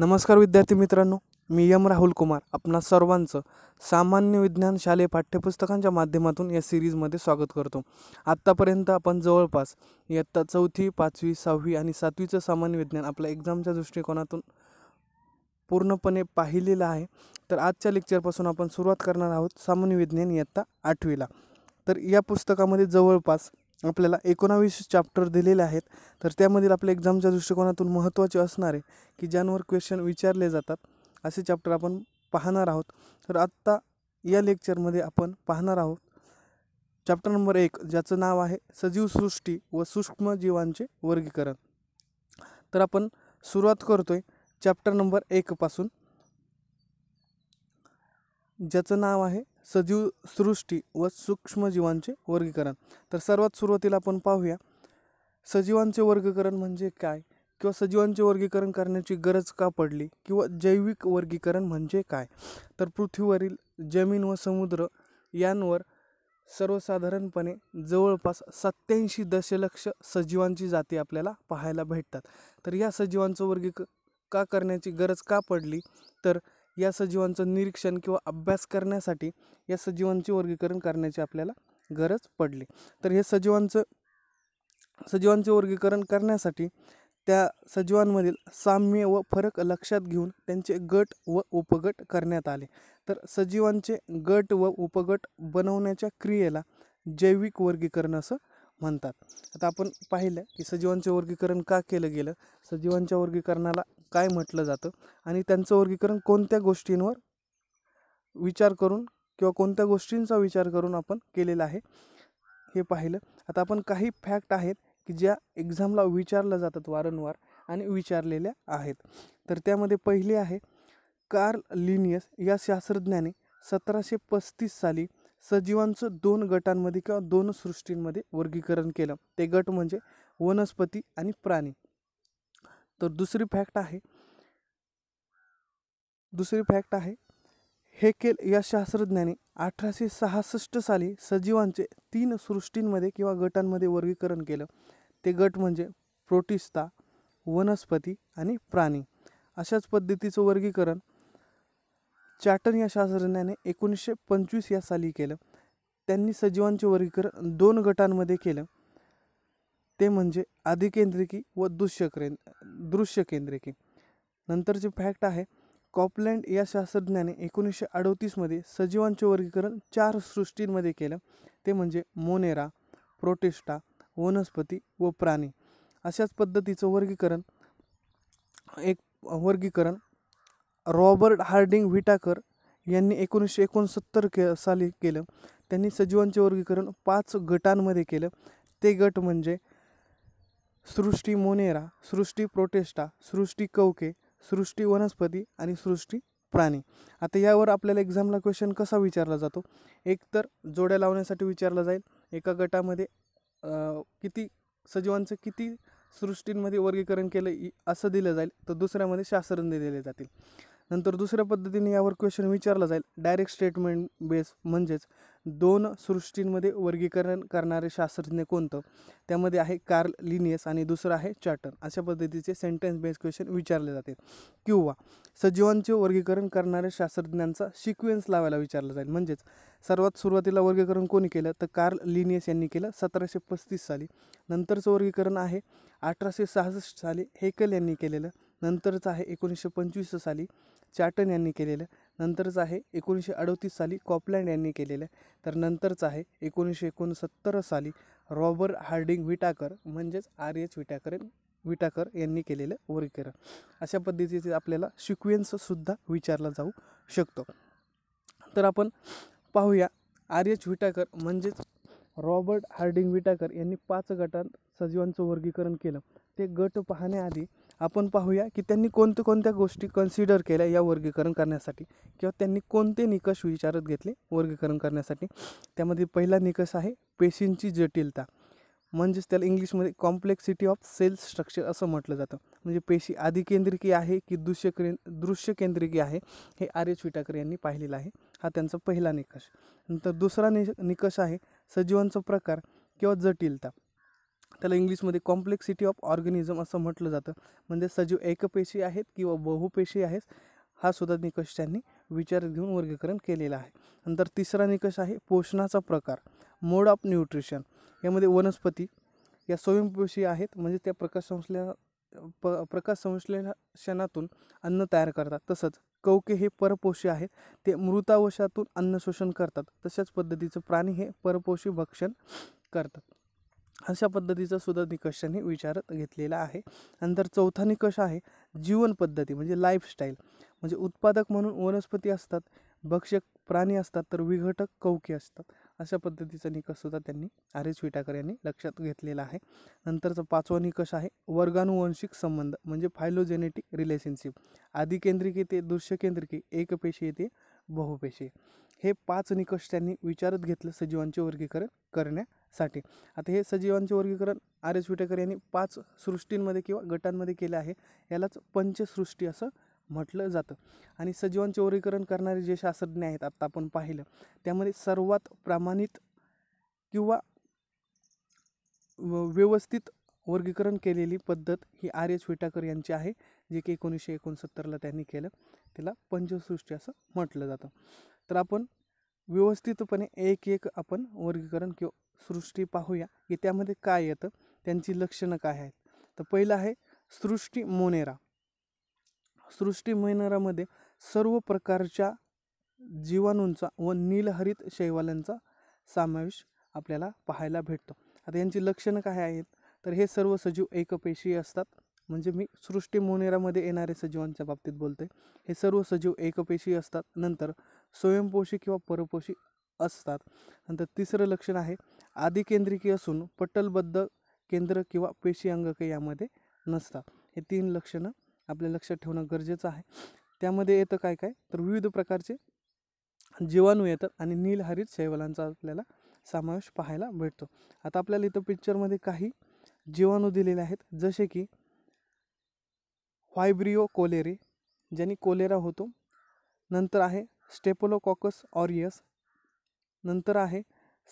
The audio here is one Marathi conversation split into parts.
नमस्कार विद्यार्थी मित्रांनो मी यम राहुल कुमार आपणा सर्वांचं सामान्य विज्ञान शालेय पाठ्यपुस्तकांच्या माध्यमातून या सिरीजमध्ये स्वागत करतो आत्तापर्यंत आपण जवळपास इयत्ता चौथी पाचवी सहावी आणि सातवीचं सामान्य विज्ञान आपल्या एक्झामच्या दृष्टिकोनातून पूर्णपणे पाहिलेलं आहे तर आजच्या लेक्चरपासून आपण सुरुवात करणार आहोत सामान्य विज्ञान इयत्ता आठवीला तर या पुस्तकामध्ये जवळपास आपल्याला एकोणावीस चॅप्टर दिलेले आहेत तर त्यामधील आपल्या एक्झामच्या दृष्टिकोनातून महत्त्वाचे असणारे की ज्यांवर क्वेश्चन विचारले जातात असे चॅप्टर आपण पाहणार आहोत तर आत्ता या लेक्चरमध्ये आपण पाहणार आहोत चॅप्टर नंबर एक ज्याचं नाव आहे सजीव सृष्टी व सूक्ष्म वर्गीकरण तर आपण सुरुवात करतो आहे चॅप्टर नंबर एकपासून ज्याचं नाव आहे सजीव सृष्टी व सूक्ष्मजीवांचे वर्गीकरण तर सर्वात सुरुवातीला आपण पाहूया सजीवांचे वर्गीकरण म्हणजे काय किंवा सजीवांचे वर्गीकरण करण्याची गरज का पडली किंवा जैविक वर्गीकरण म्हणजे काय तर पृथ्वीवरील जमीन व समुद्र यांवर सर्वसाधारणपणे जवळपास सत्याऐंशी दशलक्ष सजीवांची जाती आपल्याला पाहायला भेटतात तर या सजीवांचं वर्गीक का करण्याची गरज का पडली तर या सजीवांचं निरीक्षण किंवा अभ्यास करण्यासाठी या सजीवांचे वर्गीकरण करण्याची आपल्याला गरज पडली तर हे सजीवांचं सजीवांचे वर्गीकरण करण्यासाठी त्या सजीवांमधील साम्य व फरक लक्षात घेऊन त्यांचे गट व उपगट करण्यात आले तर सजीवांचे गट व उपगट बनवण्याच्या क्रियेला जैविक वर्गीकरण असं म्हणतात आता आपण पाहिलं की सजीवांचे वर्गीकरण का केलं गेलं सजीवांच्या वर्गीकरणाला काय म्हटलं जातं आणि त्यांचं वर्गीकरण कोणत्या गोष्टींवर विचार करून किंवा कोणत्या गोष्टींचा विचार करून आपण केलेला आहे हे पाहिलं आता आपण काही फॅक्ट आहेत की ज्या एक्झामला विचारलं जातात वारंवार आणि विचारलेल्या आहेत तर त्यामध्ये पहिले आहे कार्ल लिनियस या शास्त्रज्ञाने सतराशे पस्तीस साली सजीवांचं दोन गटांमध्ये किंवा दोन सृष्टींमध्ये वर्गीकरण केलं ते गट म्हणजे वनस्पती आणि प्राणी तर दुसरी फॅक्ट आहे दुसरी फॅक्ट आहे हेकेल या शास्त्रज्ञाने अठराशे सहासष्ट साली सजीवांचे तीन सृष्टींमध्ये किंवा गटांमध्ये वर्गीकरण केलं ते गट म्हणजे प्रोटिस्ता वनस्पती आणि प्राणी अशाच पद्धतीचं वर्गीकरण चॅटन या शास्त्रज्ञाने एकोणीसशे पंचवीस या साली केलं त्यांनी सजीवांचे वर्गीकरण दोन गटांमध्ये केलं ते म्हणजे आदिकेंद्रिकी व दृश्य केंद्र दृश्य केंद्रिकी नंतरचे फॅक्ट आहे कॉपलँड या शास्त्रज्ञाने एकोणीसशे अडोतीसमध्ये सजीवांचे वर्गीकरण चार सृष्टींमध्ये केलं ते म्हणजे मोनेरा प्रोटेस्टा वनस्पती व प्राणी अशाच पद्धतीचं वर्गीकरण एक वर्गीकरण रॉबर्ट हार्डिंग व्हिटाकर यांनी एकोणीसशे एकोणसत्तर के साली केलं त्यांनी सजीवांचे वर्गीकरण पाच गटांमध्ये केलं ते गट म्हणजे सृष्टी मोनेरा सृष्टी प्रोटेस्टा सृष्टी कवके सृष्टी वनस्पती आणि सृष्टी प्राणी आता यावर आपल्याला एक्झामला क्वेश्चन कसा विचारला जातो एक तर जोड्या लावण्यासाठी विचारला जाईल एका गटामध्ये किती सजीवांचं किती सृष्टींमध्ये वर्गीकरण केलं असं दिलं जाईल तर दुसऱ्यामध्ये शास्त्रज्ञ दिले जातील नंतर दुसऱ्या पद्धतीने यावर क्वेश्चन विचारला जाईल डायरेक्ट स्टेटमेंट बेस म्हणजेच दोन सृष्टींमध्ये वर्गीकरण करणारे शास्त्रज्ञ कोणतं त्यामध्ये आहे कार्ल लिनियस आणि दुसरं आहे चार्टन अशा पद्धतीचे सेंटेन्स बेस क्वेश्चन विचारले जाते किंवा सजीवांचे वर्गीकरण करणाऱ्या शास्त्रज्ञांचा सिक्वेन्स लावायला विचारलं जाईल म्हणजेच सर्वात सुरुवातीला वर्गीकरण कोणी केलं तर कार्ल लिनियस यांनी केलं सतराशे पस्तीस साली नंतरचं वर्गीकरण आहे अठराशे सहासष्ट साली हेकल यांनी केलेलं नंतरच आहे एकोणीसशे पंचवीस साली चाटन यांनी केलेलं नंतरच आहे एकोणीसशे अडतीस साली कॉपलँड यांनी केलेलं तर नंतरच आहे एकोणीसशे एकोणसत्तर साली रॉबर्ट हार्डिंग विटाकर म्हणजेच आर एच विटाकर विटाकर यांनी केलेलं वर्गीकरण अशा पद्धतीचे आपल्याला सिक्वेन्ससुद्धा विचारला जाऊ शकतो तर आपण पाहूया आर एच विटाकर म्हणजेच रॉबर्ट हार्डिंग विटाकर यांनी पाच गटांत सजीवांचं वर्गीकरण केलं ते गट पाहण्याआधी आपण पाहूया की त्यांनी कोणत्या कोणत्या गोष्टी कन्सिडर केल्या या वर्गीकरण करण्यासाठी किंवा त्यांनी कोणते निकष विचारत घेतले वर्गीकरण करण्यासाठी त्यामध्ये पहिला निकष आहे पेशींची जटिलता म्हणजेच त्याला इंग्लिशमध्ये कॉम्प्लेक्सिटी ऑफ सेल स्ट्रक्चर असं म्हटलं जातं म्हणजे पेशी आदिकेंद्रिकी आहे की दृश्य के दृश्य केंद्रिकी आहे हे आर एच विटाकर यांनी पाहिलेलं आहे हा त्यांचा पहिला निकष नंतर दुसरा नि निकष आहे सजीवांचा प्रकार किंवा जटिलता त्याला इंग्लिशमध्ये कॉम्प्लेक्सिटी ऑफ ऑर्गॅनिझम असं म्हटलं जातं म्हणजे सजीव एकपेशी आहेत किंवा बहुपेशी आहेत हा सुद्धा निकष त्यांनी विचार घेऊन वर्गीकरण केलेला आहे नंतर तिसरा निकष आहे पोषणाचा प्रकार मोड ऑफ न्यूट्रिशन यामध्ये वनस्पती या स्वयंपोषी आहेत म्हणजे त्या प्रकाशसंश्लेषा प प्रकाश संश्लेषणातून अन्न तयार करतात तसंच कवके हे परपोषी आहेत ते मृतावशातून अन्न शोषण करतात तशाच पद्धतीचं प्राणी हे परपोषी भक्षण करतात अशा पद्धतीचा सुद्धा निकष त्यांनी विचारत घेतलेला आहे नंतर चौथा निकष आहे जीवन पद्धती म्हणजे लाईफस्टाईल म्हणजे उत्पादक म्हणून वनस्पती असतात भक्षक प्राणी असतात तर विघटक कौके असतात अशा पद्धतीचा निकषसुद्धा त्यांनी आर एच विटाकर यांनी लक्षात घेतलेला आहे नंतरचा पाचवा निकष आहे वर्गानुवंशिक संबंध म्हणजे फायलोजेनेटिक रिलेशनशिप आधी दृश्य येते दृश्यकेंद्रिकी पेशी येते बहुपेशी हे पाच निकष त्यांनी विचारत घेतलं सजीवांचे वर्गीकरण करण्यासाठी आता हे सजीवांचे वर्गीकरण आर एस विटेकर यांनी पाच सृष्टींमध्ये किंवा गटांमध्ये केलं आहे यालाच पंचसृष्टी असं म्हटलं जातं आणि सजीवांचे वर्गीकरण करणारे जे शास्त्रज्ञ आहेत आत्ता आपण पाहिलं त्यामध्ये सर्वात प्रमाणित किंवा व्यवस्थित वर्गीकरण केलेली पद्धत ही आर एस विटाकर यांची आहे जे की एकोणीसशे एकोणसत्तरला त्यांनी केलं तिला पंचसृष्टी असं म्हटलं जातं तर आपण व्यवस्थितपणे एक एक आपण वर्गीकरण किंवा सृष्टी पाहूया की त्यामध्ये काय येतं त्यांची लक्षणं काय आहेत तर पहिलं आहे सृष्टी मोनेरा सृष्टी मोनेरामध्ये सर्व प्रकारच्या जीवाणूंचा व नीलहरित शैवाल्यांचा समावेश आपल्याला पाहायला भेटतो आता यांची लक्षणं काय आहेत तर हे सर्व सजीव एकपेशी असतात म्हणजे मी सृष्टी मोनेरामध्ये येणाऱ्या सजीवांच्या बाबतीत बोलते हे सर्व सजीव एकपेशी असतात नंतर स्वयंपोषी किंवा परपोषी असतात नंतर तिसरं लक्षण आहे आदिकेंद्रिकी असून पटलबद्ध केंद्र किंवा पेशी अंगक यामध्ये नसतात हे तीन लक्षणं आपल्या लक्षात ठेवणं गरजेचं आहे त्यामध्ये येतं काय काय तर विविध प्रकारचे जीवाणू येतात आणि नीलहरित शैवलांचा आपल्याला समावेश पाहायला भेटतो आता आपल्याला इथं पिक्चरमध्ये काही जीवाणू दिलेले आहेत जसे की व्हायब्रिओ कोलेरे ज्यांनी कोलेरा होतो नंतर आहे स्टेपोलोकॉकस ऑरियस नंतर आहे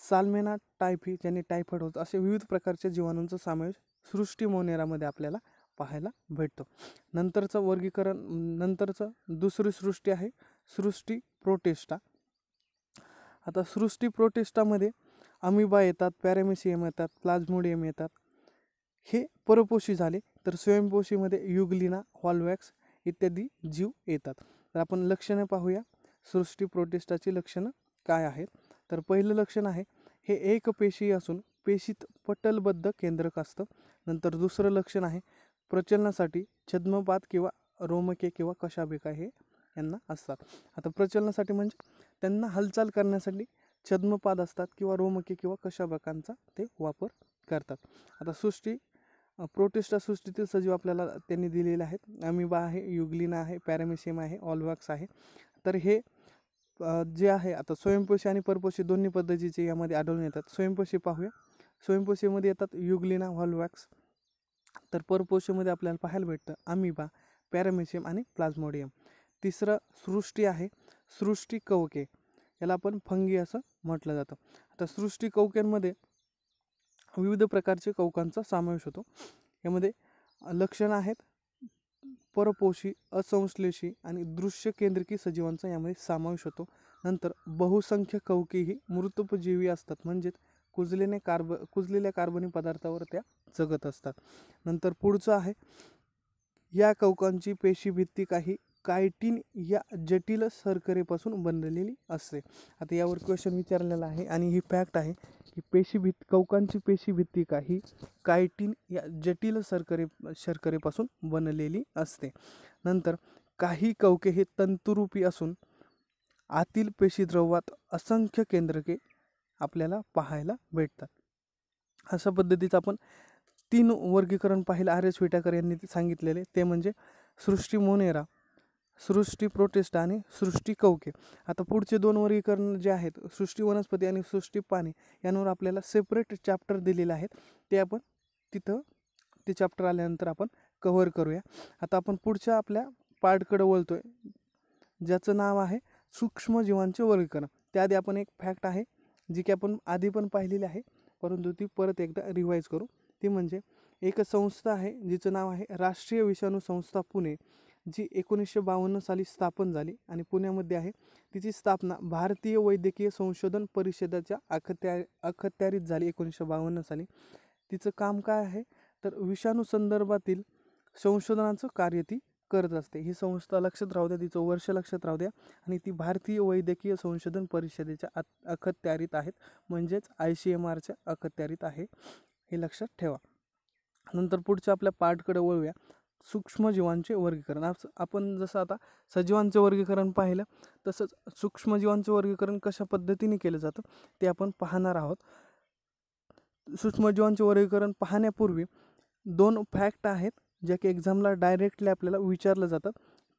साल्मेना टायफी ज्यांनी टायफॉइड होतो असे विविध प्रकारच्या जीवाणूंचा समावेश सृष्टी मोनेरामध्ये आपल्याला पाहायला भेटतो नंतरचं वर्गीकरण नंतरचं दुसरी सृष्टी आहे सृष्टी प्रोटेस्टा आता सृष्टी प्रोटेस्टामध्ये अमिबा येतात पॅरेमिसियम येतात प्लाझ्मोडियम येतात हे परपोषी झाले तर स्वयंपोषीमध्ये युगलिना हॉलवॅक्स इत्यादी जीव येतात तर आपण लक्षणे पाहूया सृष्टी प्रोटेस्टाची लक्षणं काय आहेत तर पहिलं लक्षण आहे हे एक पेशी असून पेशीत पटलबद्ध केंद्रक असतं नंतर दुसरं लक्षण आहे प्रचलनासाठी छद्मपात किंवा रोमके किंवा कशाबिका हे यांना असतात आता प्रचलनासाठी म्हणजे त्यांना हालचाल करण्यासाठी छद्मपाद असतात किंवा रोमके किंवा कशाबकांचा ते वापर करतात आता सृष्टी प्रोटेस्टा सृष्टीतील सजीव आपल्याला त्यांनी दिलेले आहेत अमिबा आहे युग्लिना आहे पॅरामिशियम आहे ऑलवॅक्स आहे तर हे जे आहे आता स्वयंपोषी आणि परपोषी दोन्ही पद्धतीचे यामध्ये आढळून येतात स्वयंपोषी पाहूया स्वयंपोषीमध्ये येतात युगलिना हॉलवॅक्स तर परपोषीमध्ये आपल्याला पाहायला भेटतं अमिबा पॅरामेशियम आणि प्लाझ्मोडियम तिसरं सृष्टी आहे सृष्टी कवके याला आपण फंगी असं म्हटलं जातं आता सृष्टी कवक्यांमध्ये विविध प्रकारचे कवकांचा समावेश होतो यामध्ये लक्षणं आहेत परपोषी असंश्लेषी आणि दृश्य केंद्रिकी सजीवांचा यामध्ये समावेश होतो नंतर बहुसंख्य कवके ही मृतपजीवी असतात म्हणजेच कुजलेने कार्ब कुजलेल्या कार्बनी पदार्थावर त्या जगत असतात नंतर पुढचं आहे या कवकांची पेशीभित्ती काही कायटीन या जटिल सरकरेपासून बनलेली असते आता यावर क्वेश्चन विचारलेला आहे आणि ही फॅक्ट आहे की पेशी कौकांची कवकांची पेशीभित्तिका ही कायटीन या जटिल सरकरे शर्करेपासून बनलेली असते नंतर काही कवके हे तंतुरूपी असून आतील पेशीद्रवात असंख्य केंद्रके आपल्याला पाहायला भेटतात अशा पद्धतीचं आपण तीन वर्गीकरण पाहिलं आर एस विटाकर यांनी सांगितलेले ते म्हणजे सृष्टी मोनेरा सृष्टी प्रोटेस्ट आणि सृष्टी कौके आता पुढचे दोन वर्गीकरण जे आहेत सृष्टी वनस्पती आणि सृष्टी पाणी यांवर आपल्याला सेपरेट चॅप्टर दिलेले आहेत ते आपण तिथं ते चॅप्टर आल्यानंतर आपण कव्हर करूया आता आपण पुढच्या आपल्या पार्टकडं वळतो आहे ज्याचं नाव आहे सूक्ष्मजीवांचे वर्गीकरण त्याआधी आपण एक फॅक्ट आहे जी की आपण आधी पण पाहिलेली आहे परंतु ती परत एकदा रिवाईज करू ती म्हणजे एक संस्था आहे जिचं नाव आहे राष्ट्रीय विषाणू संस्था पुणे जी एकोणीसशे बावन्न साली स्थापन झाली आणि पुण्यामध्ये आहे तिची स्थापना भारतीय वैद्यकीय संशोधन परिषदेच्या अखत्या अखत्यारीत झाली एकोणीसशे बावन्न साली तिचं काम काय आहे तर विषाणू संदर्भातील संशोधनाचं कार्य ती करत असते ही संस्था लक्षात राहू द्या तिचं वर्ष लक्षात राहू द्या आणि ती भारतीय वैद्यकीय संशोधन परिषदेच्या अखत्यारीत आहेत म्हणजेच आय सी एम आरच्या अखत्यारीत आहे हे लक्षात ठेवा नंतर पुढच्या आपल्या पार्टकडे वळूया सूक्ष्मजीवांचे वर्गीकरण आपण जसं आता सजीवांचं वर्गीकरण पाहिलं तसंच सूक्ष्मजीवांचं वर्गीकरण कशा पद्धतीने केलं जातं ते आपण पाहणार आहोत सूक्ष्मजीवांचे वर्गीकरण पाहण्यापूर्वी दोन फॅक्ट आहेत ज्या की एक्झामला डायरेक्टली आपल्याला विचारलं जातात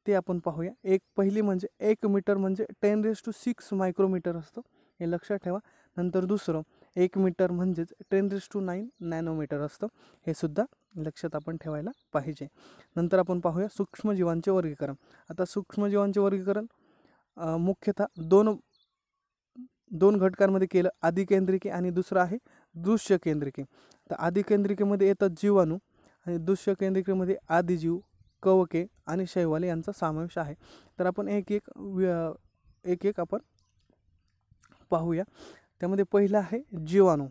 ते आपण पाहूया एक पहिली म्हणजे एक मीटर म्हणजे ten raise to six micrometre असतो हे लक्षात ठेवा नंतर दुसरं एक मीटर म्हणजेच टेन रिस टू नाईन नॅनोमीटर असतं हे सुद्धा लक्षात आपण ठेवायला पाहिजे नंतर आपण पाहूया सूक्ष्मजीवांचे वर्गीकरण आता सूक्ष्मजीवांचे वर्गीकरण मुख्यतः दोन दोन घटकांमध्ये केलं आदिकेंद्रिके आणि दुसरं आहे दृश्य केंद्रिके तर आदिकेंद्रिकेमध्ये येतात जीवाणू आणि दृश्य केंद्रिकेमध्ये आदिजीव कवके आणि शैवाले यांचा समावेश आहे तर आपण एक एक एक एक आपण पाहूया त्यामध्ये पहिलं आहे जीवाणू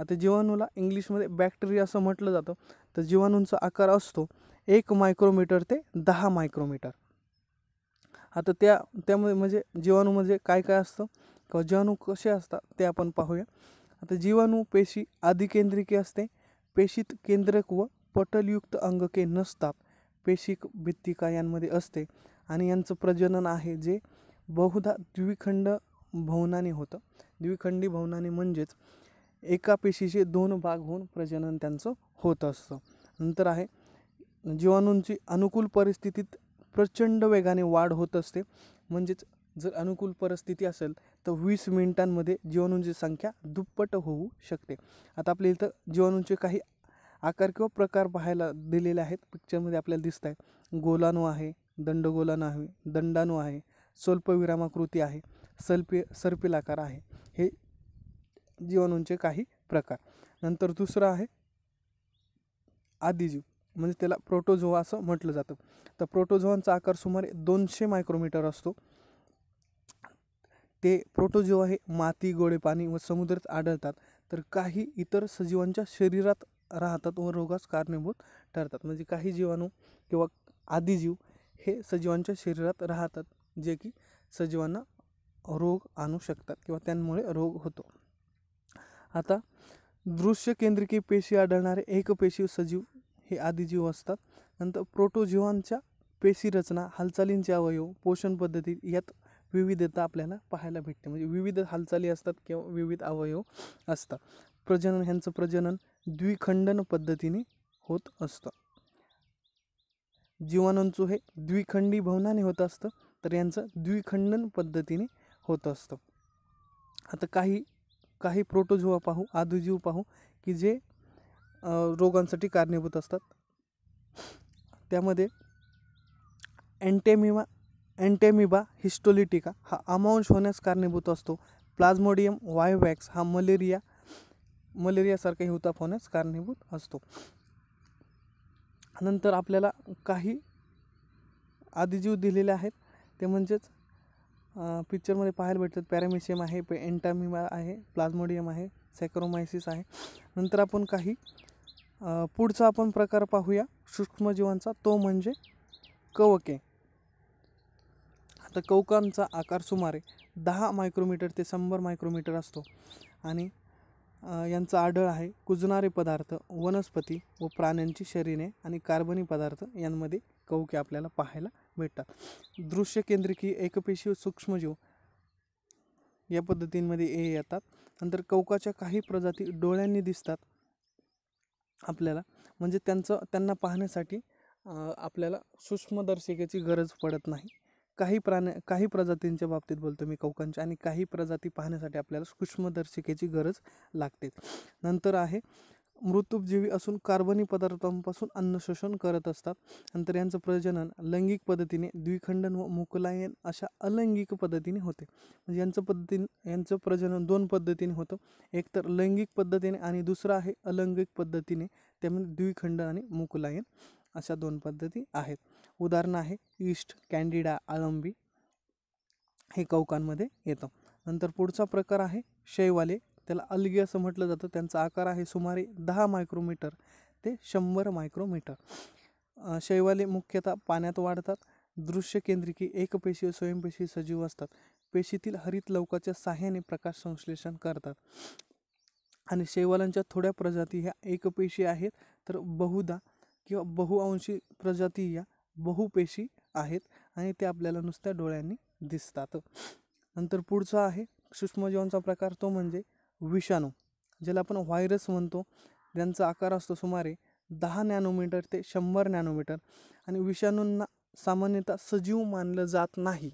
आता जीवाणूला इंग्लिशमध्ये बॅक्टेरिया असं म्हटलं जातं तर जीवाणूंचा आकार असतो एक मायक्रोमीटर ते दहा मायक्रोमीटर आता त्या त्यामध्ये म्हणजे जीवाणू म्हणजे काय काय असतं किंवा जीवाणू कसे असतात ते आपण पाहूया आता जीवाणू पेशी आधिकेंद्रिके असते पेशीत केंद्रक व पटलयुक्त अंगके नसतात पेशिक भित्तिका यांमध्ये असते आणि यांचं प्रजनन आहे जे बहुधा द्विखंड भवनाने होतं द्विखंडी भवनाने म्हणजेच एका पेशीचे दोन भाग होऊन प्रजनन त्यांचं होत असतं नंतर आहे जीवाणूंची अनुकूल परिस्थितीत प्रचंड वेगाने वाढ होत असते म्हणजेच जर अनुकूल परिस्थिती असेल तर वीस मिनिटांमध्ये जीवाणूंची संख्या दुप्पट होऊ शकते आता आपल्या इथं जीवाणूंचे काही आकार किंवा प्रकार पाहायला दिलेले आहेत पिक्चरमध्ये आपल्याला दिसत आहे गोलाणू आहे दंडगोलाणू आहे दंडाणू आहे स्वल्पविरामाकृती आहे सल्पी सर्पिलाकार आहे हे जीवाणूंचे काही प्रकार नंतर दुसरं आहे आदिजीव म्हणजे त्याला प्रोटोझोआ असं म्हटलं जातं तर प्रोटोझोआचा आकार सुमारे दोनशे मायक्रोमीटर असतो ते प्रोटोझोआ हे माती गोडे पाणी व समुद्रात आढळतात तर काही इतर सजीवांच्या शरीरात राहतात व रोगास कारणीभूत ठरतात म्हणजे काही जीवाणू किंवा आदिजीव हे सजीवांच्या शरीरात राहतात जे की सजीवांना रोग आणू शकतात किंवा त्यांमुळे रोग होतो आता दृश्य केंद्रिकी पेशी आढळणारे एक पेशी सजीव हे आदिजीव असतात नंतर प्रोटोजीवांच्या रचना हालचालींचे अवयव पोषण पद्धती यात विविधता आपल्याला पाहायला भेटते म्हणजे विविध हालचाली असतात किंवा विविध अवयव असतात प्रजनन ह्यांचं प्रजनन द्विखंडन पद्धतीने होत असतं जीवाणूंचं हे द्विखंडी भवनाने होत असतं तर यांचं द्विखंडन पद्धतीने होत असतं आता काही काही प्रोटोझोआ पाहू आदुजीव पाहू की जे रोगांसाठी कारणीभूत असतात त्यामध्ये अँटेमिमा अँटेमिबा हिस्टोलिटिका हा अमांश होण्यास कारणीभूत असतो प्लाझ्मोडियम वायवॅक्स हा मलेरिया मलेरियासारखा हिवताप होण्यास कारणीभूत असतो नंतर आपल्याला काही आदिजीव दिलेले आहेत ते म्हणजेच पिक्चरमध्ये पाहायला भेटतात पॅरामिशियम आहे पे आहे प्लाझ्मोडियम आहे सॅक्रोमायसिस आहे नंतर आपण काही पुढचा आपण प्रकार पाहूया सूक्ष्मजीवांचा तो म्हणजे कवके आता कवकांचा आकार सुमारे दहा मायक्रोमीटर ते शंभर मायक्रोमीटर असतो आणि यांचा आढळ आहे कुजणारे पदार्थ वनस्पती व प्राण्यांची शरीरे आणि कार्बनी पदार्थ यांमध्ये कवके आपल्याला पाहायला भेटतात दृश्य केंद्रिकी एकपेशीय सूक्ष्मजीव या पद्धतींमध्ये ये येतात नंतर कवकाच्या काही प्रजाती डोळ्यांनी दिसतात आपल्याला म्हणजे त्यांचं त्यांना पाहण्यासाठी आपल्याला सूक्ष्मदर्शिकेची गरज पडत नाही काही प्राणी काही प्रजातींच्या बाबतीत बोलतो मी कौकांच्या आणि काही प्रजाती पाहण्यासाठी आपल्याला सूक्ष्मदर्शिकेची गरज लागते नंतर आहे मृत्युपजीवी असून कार्बनी पदार्थांपासून अन्न शोषण करत असतात नंतर यांचं प्रजनन लैंगिक पद्धतीने द्विखंडन व मुकलायन अशा अलैंगिक पद्धतीने होते म्हणजे यांचं पद्धती यांचं प्रजनन दोन पद्धतीने होतं एक तर लैंगिक पद्धतीने आणि दुसरं आहे अलैंगिक पद्धतीने त्यामध्ये द्विखंडन आणि मुकलायन अशा दोन पद्धती आहेत उदाहरणं आहे ईस्ट कॅन्डिडा आलंबी हे कौकांमध्ये येतं नंतर पुढचा प्रकार आहे शैवाले त्याला अलगी असं म्हटलं जातं त्यांचा आकार आहे सुमारे दहा मायक्रोमीटर ते शंभर मायक्रोमीटर शैवाले मुख्यतः पाण्यात वाढतात दृश्य केंद्रिकी पेशी स्वयंपेशी सजीव असतात पेशीतील हरित लवकाच्या साह्याने प्रकाश संश्लेषण करतात आणि शैवालांच्या थोड्या प्रजाती ह्या एकपेशी आहेत तर बहुधा किंवा बहुअंशी प्रजाती या बहुपेशी आहेत आणि ते आपल्याला नुसत्या डोळ्यांनी दिसतात नंतर पुढचा आहे सूक्ष्मजीवांचा प्रकार तो म्हणजे विषाणू ज्याला आपण व्हायरस म्हणतो त्यांचा आकार असतो सुमारे दहा नॅनोमीटर ते शंभर नॅनोमीटर आणि विषाणूंना सामान्यतः सजीव मानलं जात नाही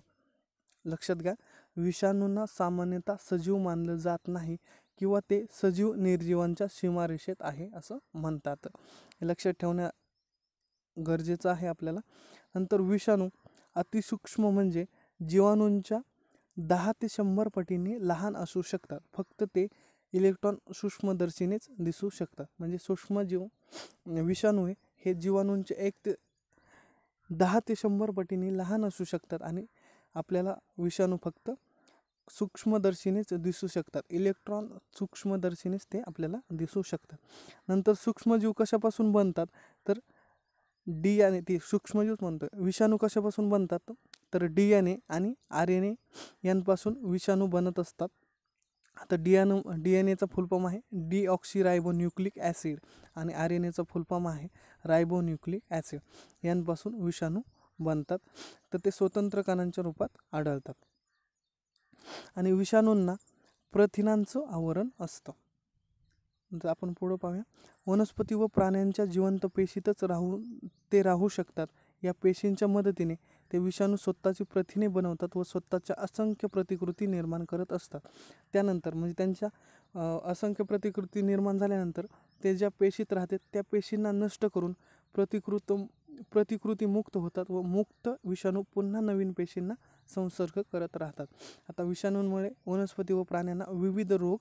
लक्षात घ्या विषाणूंना सामान्यतः सजीव मानलं जात नाही किंवा ते सजीव निर्जीवांच्या सीमारेषेत आहे असं म्हणतात लक्षात ठेवण्या गरजेचं आहे आपल्याला नंतर विषाणू अतिसूक्ष्म म्हणजे जीवाणूंच्या दहा ते शंभर पटीने लहान असू शकतात फक्त ते इलेक्ट्रॉन सूक्ष्मदर्शीनेच दिसू शकतात म्हणजे सूक्ष्मजीव विषाणू हे जीवाणूंचे एक ते दहा ते शंभर पटीने लहान असू शकतात आणि आपल्याला विषाणू फक्त सूक्ष्मदर्शीनेच दिसू शकतात इलेक्ट्रॉन सूक्ष्मदर्शीनेच ते आपल्याला दिसू शकतात नंतर सूक्ष्मजीव कशापासून बनतात तर डी एन ए ती सूक्ष्मजीवच म्हणतो विषाणू कशापासून बनतात तर डी एन ए आणि आर एन ए यांपासून विषाणू बनत असतात आता डी एन डी एन एचा फुलफॉर्म आहे डी ऑक्सिरायबो न्यूक्लिक ॲसिड आणि आर एन एचा फुलफॉर्म आहे रायबो न्यूक्लिक ॲसिड यांपासून विषाणू बनतात तर ते स्वतंत्र कणांच्या रूपात आढळतात आणि विषाणूंना प्रथिनांचं आवरण असतं आपण पुढं पाहूया वनस्पती व प्राण्यांच्या जिवंत पेशीतच राहू ते राहू शकतात या पेशींच्या मदतीने ते विषाणू स्वतःची प्रथिने बनवतात व स्वतःच्या असंख्य प्रतिकृती निर्माण करत असतात त्यानंतर म्हणजे त्यांच्या असंख्य प्रतिकृती निर्माण झाल्यानंतर ते ज्या पेशीत राहते त्या पेशींना नष्ट करून प्रतिकृत प्रतिकृती मुक्त होतात व मुक्त विषाणू पुन्हा नवीन पेशींना संसर्ग करत राहतात आता विषाणूंमुळे वनस्पती व प्राण्यांना विविध रोग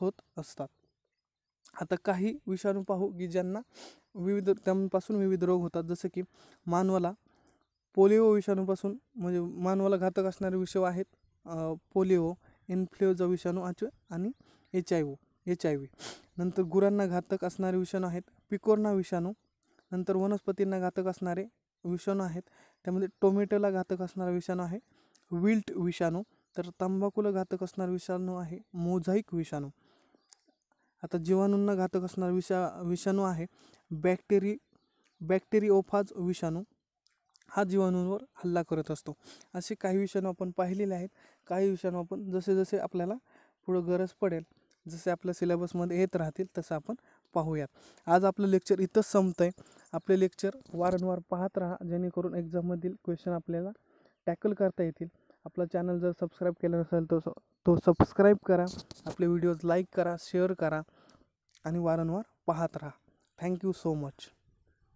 होत असतात आता काही विषाणू पाहू की ज्यांना विविध त्यांपासून विविध रोग होतात जसं की मानवाला पोलिओ विषाणूपासून म्हणजे मानवाला घातक असणारे विषय आहेत पोलिओ इन्फ्लुएझा विषाणू आच आणि H I O H I V नंतर गुरांना घातक असणारे विषाणू आहेत पिकोरना विषाणू नंतर वनस्पतींना घातक असणारे विषाणू आहेत त्यामध्ये टोमॅटोला घातक असणारा विषाणू आहे विल्ट विषाणू तर तंबाखूला घातक असणारा विषाणू आहे मोझाईक विषाणू आता जीवाणूंना घातक असणारा विषा विषाणू आहे बॅक्टेरी बॅक्टेरिओफाज विषाणू हा जीवाणूंवर हल्ला करत असतो असे काही विषाणू आपण पाहिलेले आहेत काही विषाणू आपण जसे जसे आपल्याला पुढं गरज पडेल जसे आपल्या सिलेबसमध्ये येत राहतील तसं आपण पाहूयात आज आपलं लेक्चर इथंच संपतं आहे आपले लेक्चर वारंवार पाहत राहा जेणेकरून एक्झाममधील क्वेश्चन आपल्याला टॅकल करता येतील आपला चॅनल जर सबस्क्राईब केलं नसेल तर तो सबस्क्राईब करा आपले व्हिडिओज लाईक करा शेअर करा आणि वारंवार पाहत राहा थँक्यू सो मच